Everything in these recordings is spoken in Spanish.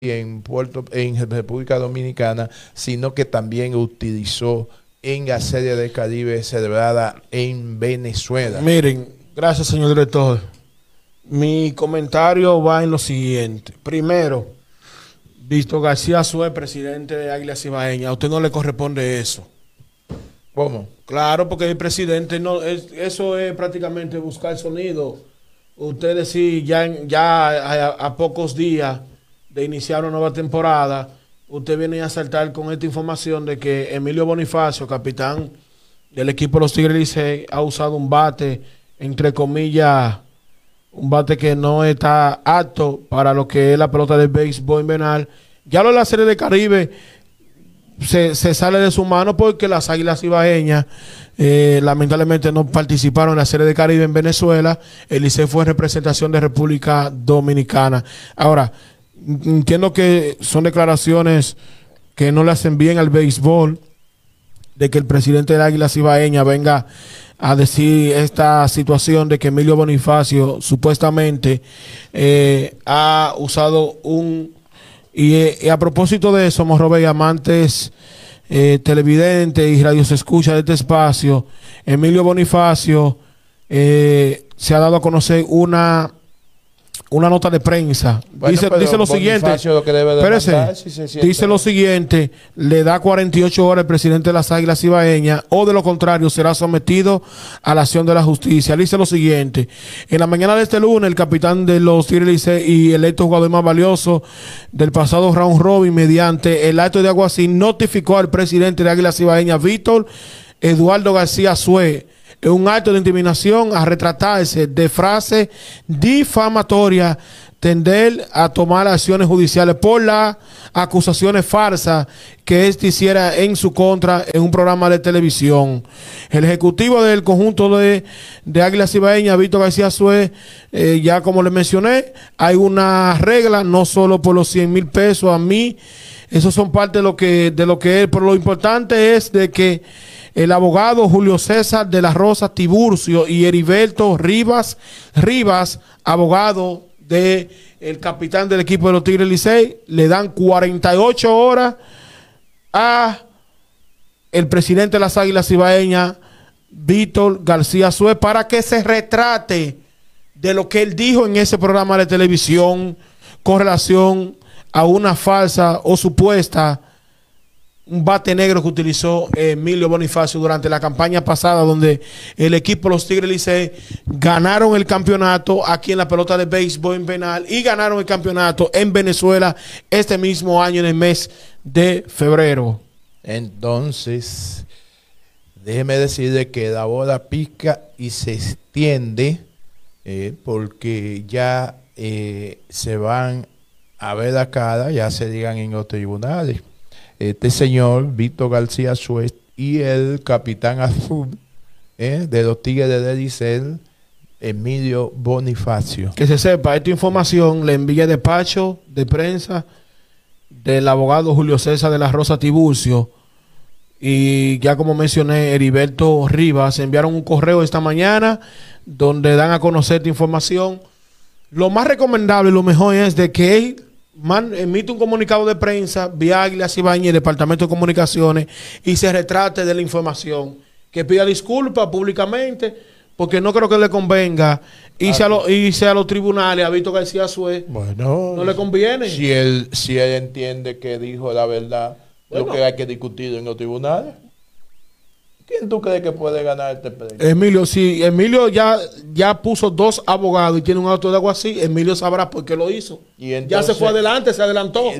en, Puerto, en República Dominicana, sino que también utilizó en la Serie de Caribe celebrada en Venezuela. Miren, gracias señor director. Mi comentario va en lo siguiente. Primero, visto García Suez, presidente de Águila Cibaeña, a usted no le corresponde eso. ¿Cómo? Claro, porque el presidente no, eso es prácticamente buscar sonido. ustedes sí ya, ya a pocos días de iniciar nueva temporada, usted viene a saltar con esta información de que Emilio Bonifacio, capitán del equipo los Tigres Licey, ha usado un bate, entre comillas, un bate que no está apto para lo que es la pelota de béisbol invernal. Ya lo de la Serie de Caribe se, sale de su mano porque las Águilas Ibaeñas eh, lamentablemente no participaron en la Serie de Caribe en Venezuela. El Licey fue representación de República Dominicana. Ahora, entiendo que son declaraciones que no le hacen bien al béisbol, de que el presidente de Águila ibaeña venga a decir esta situación de que Emilio Bonifacio supuestamente eh, ha usado un... Eh, y, a propósito de eso, Morrobe y amantes eh, televidentes y se escucha de este espacio, Emilio Bonifacio eh, se ha dado a conocer una una nota de prensa. dice, lo siguiente. dice lo siguiente. Le da 48 horas al presidente de las Águilas Ibaeñas o de lo contrario será sometido a la acción de la justicia. Dice lo siguiente. En la mañana de este lunes, el capitán de los Tigres y el electo jugador más valioso del pasado round robin mediante el acto de Aguacín notificó al presidente de Águilas Ibaeñas, Víctor Eduardo García Suez es un acto de intimidación a retratarse de frase difamatoria tender a tomar acciones judiciales por las acusaciones falsas que éste hiciera en su contra en un programa de televisión. El ejecutivo del conjunto de, de Águila Cibaeña, Víctor García Suez, eh, ya como le mencioné, hay una regla, no solo por los 100 mil pesos a mí, eso son parte de lo que, de lo que es, pero lo importante es de que el abogado Julio César de la Rosa Tiburcio y Heriberto Rivas, Rivas, abogado de el capitán del equipo de los Tigres Licey, le dan 48 horas a el presidente de las Águilas Ibaeñas, Víctor García Suez, para que se retrate de lo que él dijo en ese programa de televisión con relación a una falsa o supuesta un bate negro que utilizó Emilio Bonifacio durante la campaña pasada, donde el equipo Los Tigres Licey ganaron el campeonato aquí en la pelota de béisbol en penal y ganaron el campeonato en Venezuela este mismo año en el mes de febrero. Entonces, déjeme decirle que la bola pica y se extiende eh, porque ya eh, se van a ver la cara, ya se digan en los tribunales este señor, Víctor García Suez, y el capitán azul ¿eh? de los Tigres de Dedicel, Emilio Bonifacio. Que se sepa, esta información le envía despacho de prensa del abogado Julio César de la Rosa Tiburcio y ya como mencioné, Heriberto Rivas enviaron un correo esta mañana donde dan a conocer esta información. Lo más recomendable, lo mejor es de que emite un comunicado de prensa vía y el Departamento de Comunicaciones, y se retrate de la información. Que pida disculpas públicamente, porque no creo que le convenga irse a, a los tribunales a que García Suez. Bueno, no le conviene. Si él, si él entiende que dijo la verdad, lo que hay que discutir en los tribunales. ¿Quién tú crees que puede ganar este pedido? Emilio, si Emilio ya, ya puso dos abogados y tiene un auto de agua así, Emilio sabrá por qué lo hizo. ya se fue adelante, se adelantó.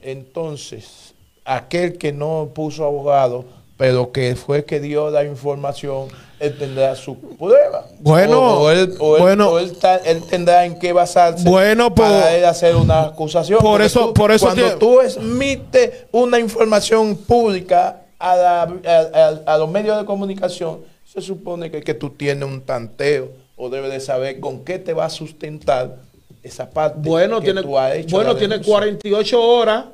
entonces, aquel que no puso abogado, pero que fue que dio la información, él tendrá su prueba. Bueno, él, él, tendrá en qué basarse para él hacer una acusación. Por eso, por eso cuando tú emites una información pública a, los medios de comunicación, se supone que, que tú tienes un tanteo o debes de saber con qué te va a sustentar esa parte bueno, tiene, tú hecho Bueno, tiene 48 horas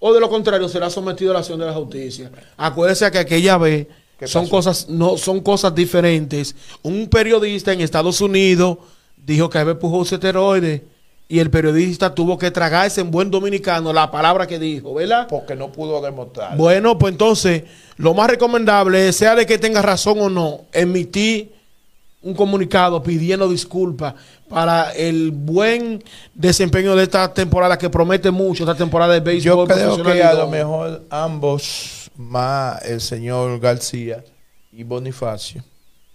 o de lo contrario será sometido a la acción de la justicia. Acuérdese que aquella vez son cosas, no, son cosas diferentes. Un periodista en Estados Unidos dijo que había un esteroides y el periodista tuvo que tragarse en buen dominicano la palabra que dijo, ¿verdad? Porque no pudo demostrar. Bueno, pues entonces, lo más recomendable, sea de que tenga razón o no, emitir un comunicado pidiendo disculpas para el buen desempeño de esta temporada que promete mucho, esta temporada de béisbol. Yo creo que a lo mejor ambos, más el señor García y Bonifacio,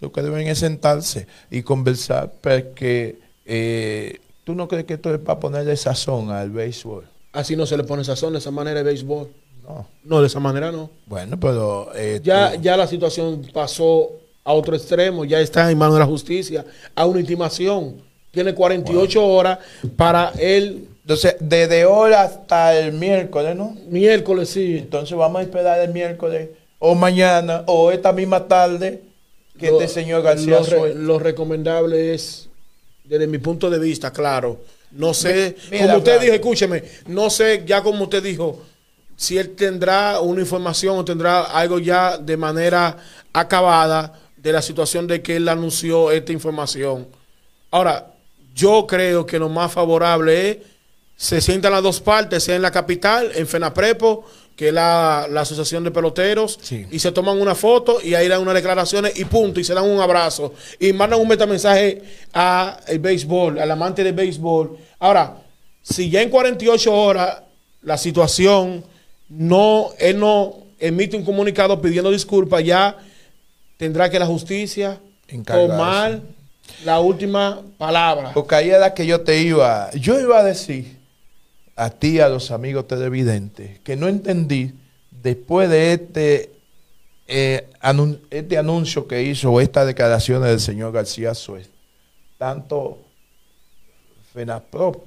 lo que deben es sentarse y conversar porque... Eh, ¿Tú no crees que esto es para ponerle sazón al béisbol? Así no se le pone sazón de esa manera el béisbol. No. No, de esa manera no. Bueno, pero. Eh, ya, ya la situación pasó a otro extremo, ya está en manos de la justicia, a una intimación. Tiene 48 horas para él. Entonces, desde hoy hasta el miércoles, ¿no? Miércoles, sí. Entonces, vamos a esperar el miércoles, o mañana, o esta misma tarde, que este señor García. Lo, lo recomendable es desde mi punto de vista, claro. No sé, como usted dijo, escúcheme, no sé ya como usted dijo, si él tendrá una información o tendrá algo ya de manera acabada de la situación de que él anunció esta información. Ahora, yo creo que lo más favorable es se sientan las dos partes, sea en la capital, en FENAPREPO, que es la, Asociación de Peloteros, y se toman una foto y ahí dan unas declaraciones y punto, y se dan un abrazo. Y mandan un metamensaje al béisbol, al amante del béisbol. Ahora, si ya en 48 horas la situación no, él no emite un comunicado pidiendo disculpas, ya tendrá que la justicia tomar la última palabra. Porque ahí era que yo te iba, yo iba a decir a ti, a los amigos televidentes, que no entendí después de este, eh, este anuncio que hizo, estas declaraciones del señor García Suez, tanto FENAPRO.